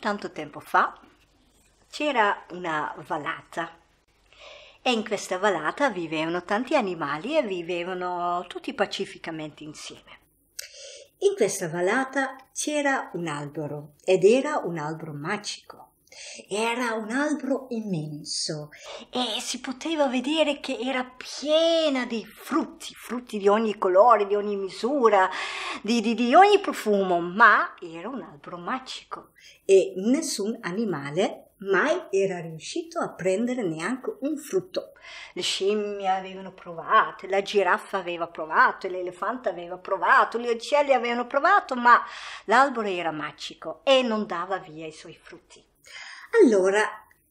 Tanto tempo fa c'era una valata e in questa valata vivevano tanti animali e vivevano tutti pacificamente insieme. In questa valata c'era un albero ed era un albero magico. Era un albero immenso e si poteva vedere che era piena di frutti, frutti di ogni colore, di ogni misura, di, di, di ogni profumo, ma era un albero magico e nessun animale mai era riuscito a prendere neanche un frutto. Le scimmie avevano provato, la giraffa aveva provato, l'elefante aveva provato, gli uccelli avevano provato, ma l'albero era magico e non dava via i suoi frutti. Allora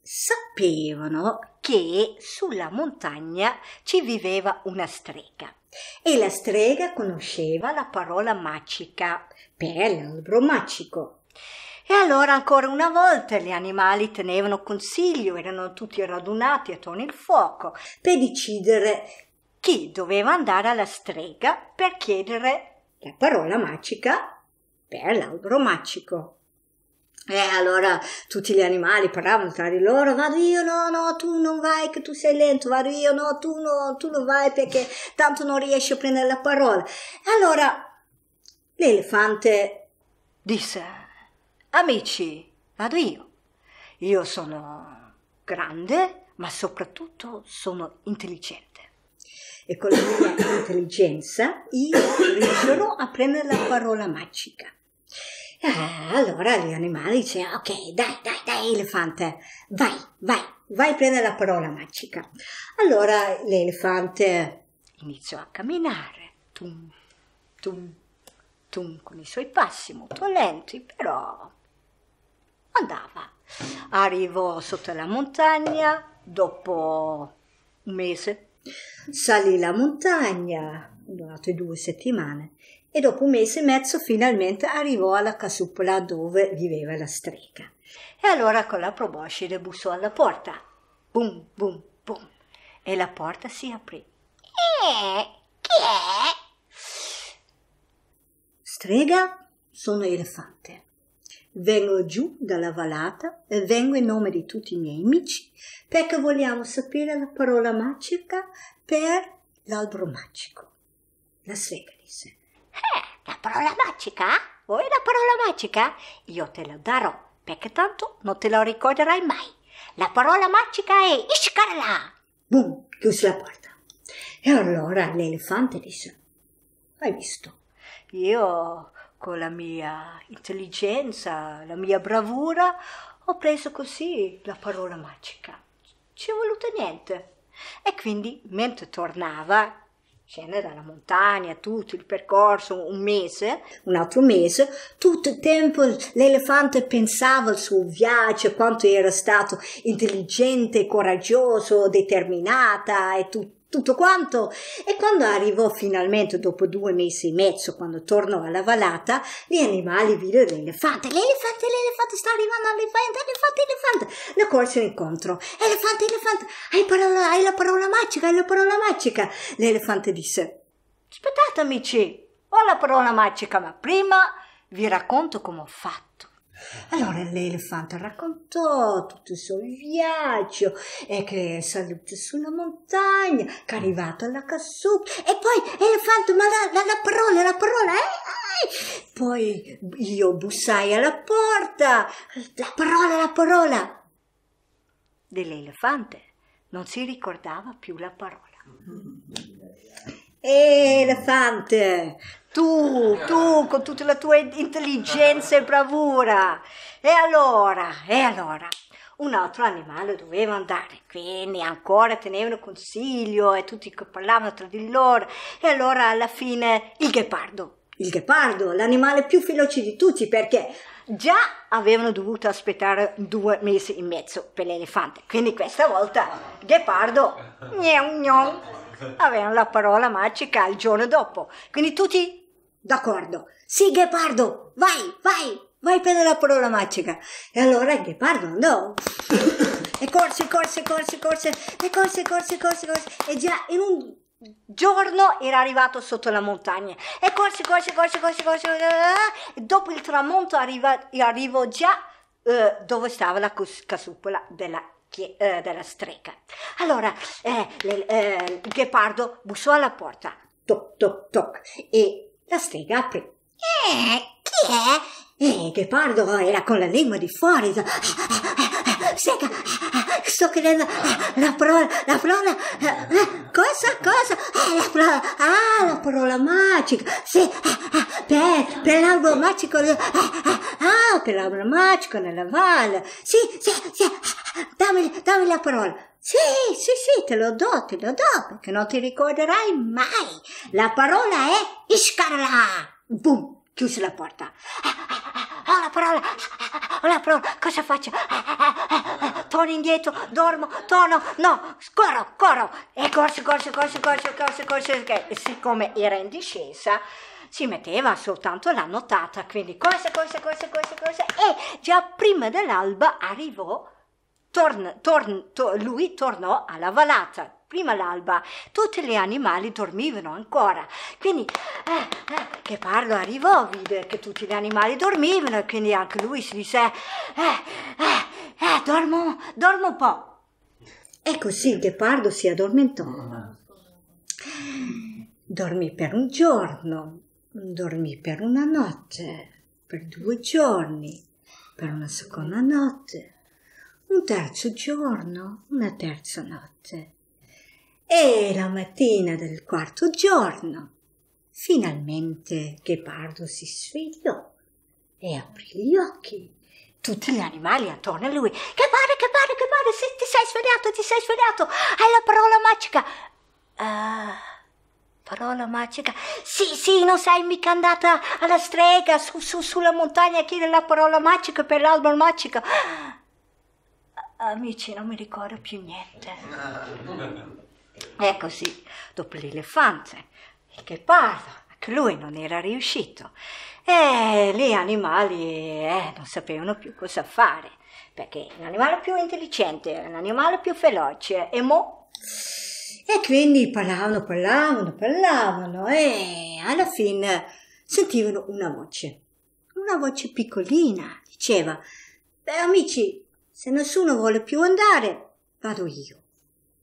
sapevano che sulla montagna ci viveva una strega e la strega conosceva la parola magica per l'albero magico. E allora ancora una volta gli animali tenevano consiglio, erano tutti radunati attorno al fuoco per decidere chi doveva andare alla strega per chiedere la parola magica per l'albero magico. E eh, allora tutti gli animali parlavano tra di loro, vado io, no, no, tu non vai, che tu sei lento, vado io, no, tu, no, tu non vai perché tanto non riesci a prendere la parola. Allora l'elefante disse, amici, vado io, io sono grande, ma soprattutto sono intelligente. E con la mia intelligenza io riuscirò a prendere la parola magica. Eh, allora gli animali dicono, ok, dai, dai, dai, elefante, vai, vai, vai a prendere la parola magica. Allora l'elefante iniziò a camminare, tum, tum, tum, con i suoi passi molto lenti, però andava. Arrivò sotto la montagna, dopo un mese. Salì la montagna, durate due settimane, e dopo un mese e mezzo finalmente arrivò alla casupola dove viveva la strega. E allora con la proboscide bussò alla porta. Bum, bum, bum. E la porta si aprì. Eh, chi è? Strega, sono elefante. Vengo giù dalla valata e vengo in nome di tutti i miei amici perché vogliamo sapere la parola magica per l'albero magico. La strega disse. Eh, la parola magica? Vuoi la parola magica? Io te la darò, perché tanto non te la ricorderai mai. La parola magica è Ishkarla! Boom, chiuse la porta. E allora l'elefante disse, hai visto? Io, con la mia intelligenza, la mia bravura, ho preso così la parola magica. Ci è voluto niente. E quindi, mentre tornava, scende dalla montagna, tutto il percorso, un mese, un altro mese, tutto il tempo l'elefante pensava al suo viaggio, quanto era stato intelligente, coraggioso, determinata e tutto tutto quanto. E quando arrivò finalmente, dopo due mesi e mezzo, quando tornò alla valata, gli animali videro l'elefante. L'elefante, l'elefante, sta arrivando l'elefante, l'elefante, l'elefante. Le corse incontro. Elefante, elefante, hai, parola, hai la parola magica, hai la parola magica. L'elefante disse, aspettate amici, ho la parola magica, ma prima vi racconto come ho fatto. Allora l'elefante raccontò tutto il suo viaggio e che è salito su una montagna, che è arrivato alla cassuccia e poi l'elefante, ma la, la, la parola, la parola, eh, eh, eh. Poi io bussai alla porta, la parola, la parola. Dell'elefante non si ricordava più la parola. Mm-hmm. Elefante, tu, tu con tutta la tua intelligenza e bravura. E allora, e allora, un altro animale doveva andare, quindi ancora tenevano consiglio e tutti parlavano tra di loro. E allora alla fine il ghepardo, il ghepardo, l'animale più veloce di tutti perché già avevano dovuto aspettare due mesi e mezzo per l'elefante. Quindi questa volta il ghepardo, gnom gnom, avevano la parola magica il giorno dopo. Quindi tutti D'accordo. Sì, Ghepardo, vai, vai, vai per la parola magica. E allora il Ghepardo andò. e corse, corse, corse, corse, e corse, corse, corse, corse. E già in un giorno era arrivato sotto la montagna. E corse, corse, corse, corse, corse. E dopo il tramonto arriva, arrivo già eh, dove stava la casupola della della strega. Allora, eh, le, eh, il ghepardo bussò alla porta, toc toc toc, e la strega aprì. Eh, chi è? Eh, Ghepardo era con la lingua di fuori. Sega, sto chiedendo la parola, la parola, eh, cosa, cosa? Eh, la parola, ah, la parola magica, sì, per, per l'albo magico, eh, ah, per l'albo magico nella valle, sì, sì, sì, dammi, dammi la parola. Sì, sì, sì, te lo do, te lo do, perché non ti ricorderai mai. La parola è Iscarla. Boom, chiuse la porta. Eh, eh, eh, ho la parola, ho la parola, cosa faccio? Torno indietro, dormo, torno, no, corro, corro. E corso, corso, corso, corso, corso, corso, perché Siccome era in discesa, si metteva soltanto la notata, quindi corse, corse, corse, corse, corse. E già prima dell'alba arrivò Torn, torn, to, lui tornò alla valata prima l'alba, tutti gli animali dormivano ancora. Quindi, eh, eh, che parlo arrivò, vide che tutti gli animali dormivano, quindi anche lui si disse, eh, eh, eh dormo, dormo un po'. E così il ghepardo si addormentò. Dormì per un giorno, dormì per una notte, per due giorni, per una seconda notte, un terzo giorno, una terza notte. E la mattina del quarto giorno, finalmente Ghepardo si svegliò e aprì gli occhi. Tutti gli animali attorno a lui. Che pare, che pare, che pare, se ti sei svegliato, ti sei svegliato, hai la parola magica. Ah, parola magica. Sì, sì, non sei mica andata alla strega, su, su, sulla montagna a chiedere la parola magica per l'alba magica amici non mi ricordo più niente. E ah. così, dopo l'elefante, il parla, anche lui non era riuscito. E lì animali eh, non sapevano più cosa fare, perché l'animale più intelligente, l'animale più veloce, e mo... E quindi parlavano, parlavano, parlavano e alla fine sentivano una voce, una voce piccolina, diceva, beh amici, se nessuno vuole più andare, vado io.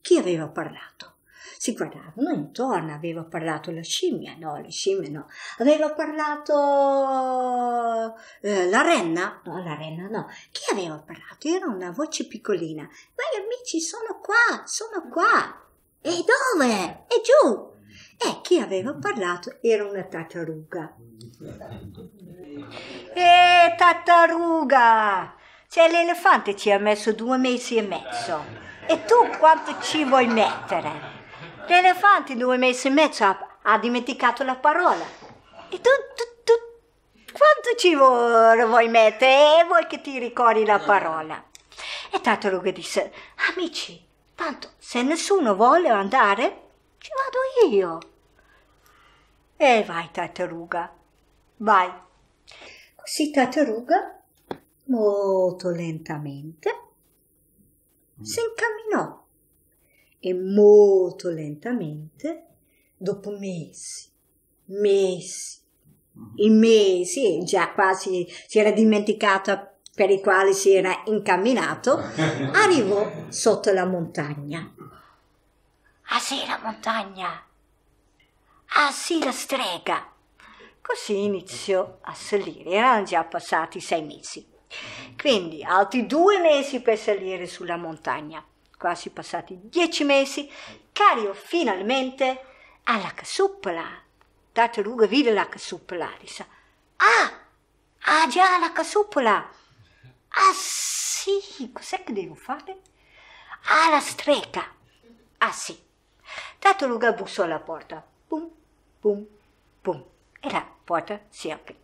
Chi aveva parlato? Si guardavano intorno, aveva parlato la scimmia, no, le scimmie no, aveva parlato eh, la renna, no, la renna no, chi aveva parlato? Era una voce piccolina, ma gli amici sono qua, sono qua, e dove? E giù, e chi aveva parlato era una tartaruga. E eh, tartaruga! Cioè l'elefante ci ha messo due mesi e mezzo. E tu quanto ci vuoi mettere? L'elefante due mesi e mezzo ha, ha dimenticato la parola. E tu, tu, tu quanto ci vuoi, vuoi mettere? E vuoi che ti ricordi la parola? E Tartaruga disse, amici, tanto se nessuno vuole andare, ci vado io. E vai, Tartaruga, vai. Così Tartaruga molto lentamente mm. si incamminò e molto lentamente, dopo mesi, mesi, mm. i mesi, già quasi si era dimenticata per i quali si era incamminato, arrivò sotto la montagna. Ah sì, la montagna! Ah sì, la strega! Così iniziò a salire. Erano già passati sei mesi. Mhm. Quindi altri due mesi per salire sulla montagna, quasi passati dieci mesi, Cario finalmente alla casuppola. Tartaruga vide la casuppola, disse, ah, ah già la casuppola, ah sì, cos'è che devo fare? Ah la strega, ah sì. Tartaruga bussò alla porta, pum, pum, pum, e la porta si aprì.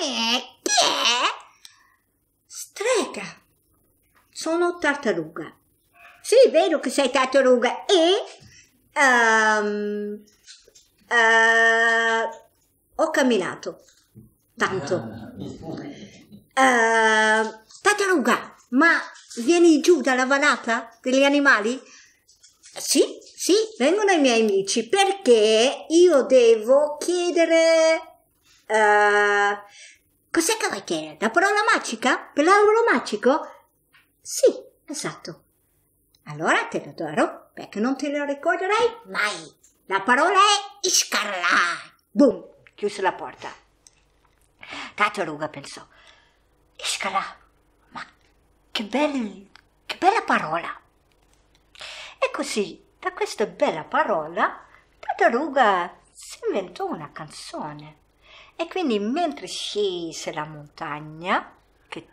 Eh, chi è? Aspetta! Sono tartaruga. Sì, è vero che sei tartaruga e... Um, uh, ho camminato tanto. Uh, tartaruga, ma vieni giù dalla vanata degli animali? Sì, sì, vengono i miei amici perché io devo chiedere... Uh, Cos'è che vuoi chiedere? La parola magica? Per l'albero magico? Sì, esatto. Allora te lo darò perché non te lo ricorderai mai. La parola è iscarlà. Boom, chiuse la porta. Tataruga pensò. Iscarlà, ma che, bel, che bella parola. E così, da questa bella parola, Tataruga si inventò una canzone e quindi mentre scese la montagna, che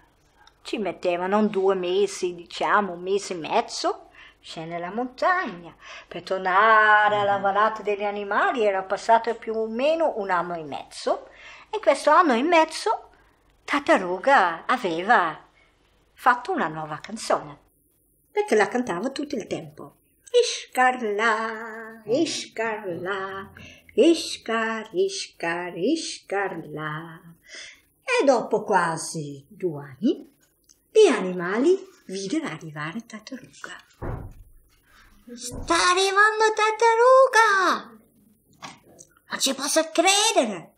ci mettevano due mesi, diciamo un mese e mezzo, scende la montagna, per tornare alla varata degli animali era passato più o meno un anno e mezzo, e in questo anno e mezzo Tartaruga aveva fatto una nuova canzone, perché la cantava tutto il tempo. Ishkarla, Ishkarla, Iscar, Iscar, Iscarla. E dopo quasi due anni gli animali videro arrivare Tartaruga. Sta arrivando Tartaruga! Non ci posso credere!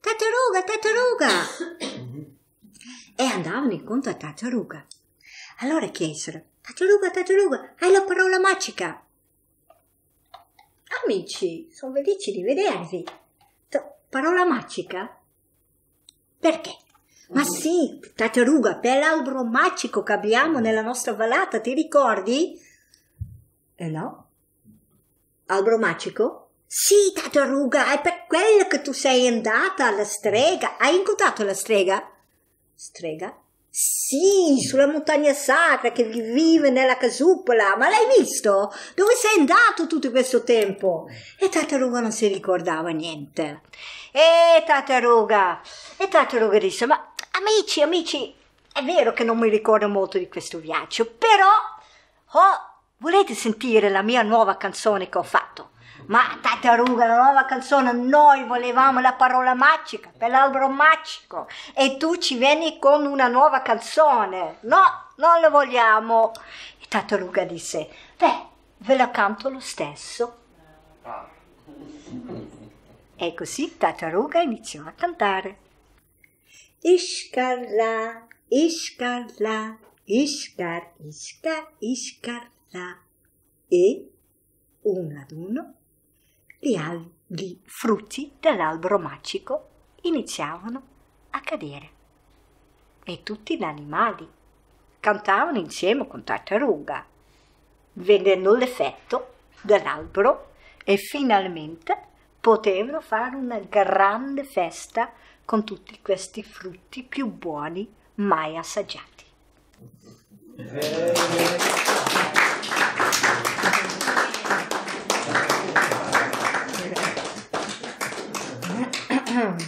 Tartaruga, Tartaruga! e andavano incontro a Tartaruga. Allora chiesero, Tartaruga, Tartaruga, hai la parola magica! Amici, sono felice di vedervi. Parola magica? Perché? Ma mm. sì, tartaruga, per l'albero magico che abbiamo mm. nella nostra vallata, ti ricordi? Eh no? Albero magico? Sì, tartaruga, è per quello che tu sei andata alla strega. Hai incontrato la strega? Strega? Sì, sulla montagna sacra che vive nella casupola, ma l'hai visto? Dove sei andato tutto questo tempo? E Tartaruga non si ricordava niente. E Tartaruga, e Tartaruga disse, ma amici, amici, è vero che non mi ricordo molto di questo viaggio, però oh, volete sentire la mia nuova canzone che ho fatto? Ma Tartaruga, la nuova canzone, noi volevamo la parola magica per l'albero magico e tu ci vieni con una nuova canzone. No, non lo vogliamo. E Tartaruga disse, beh, ve la canto lo stesso. Ah. E così Tartaruga iniziò a cantare. Iscarla, iscarla, iscar, iscar, iscarla. E uno ad uno gli albi frutti dell'albero magico iniziavano a cadere e tutti gli animali cantavano insieme con tartaruga, vedendo l'effetto dell'albero e finalmente potevano fare una grande festa con tutti questi frutti più buoni mai assaggiati. Eh. Mm-hmm.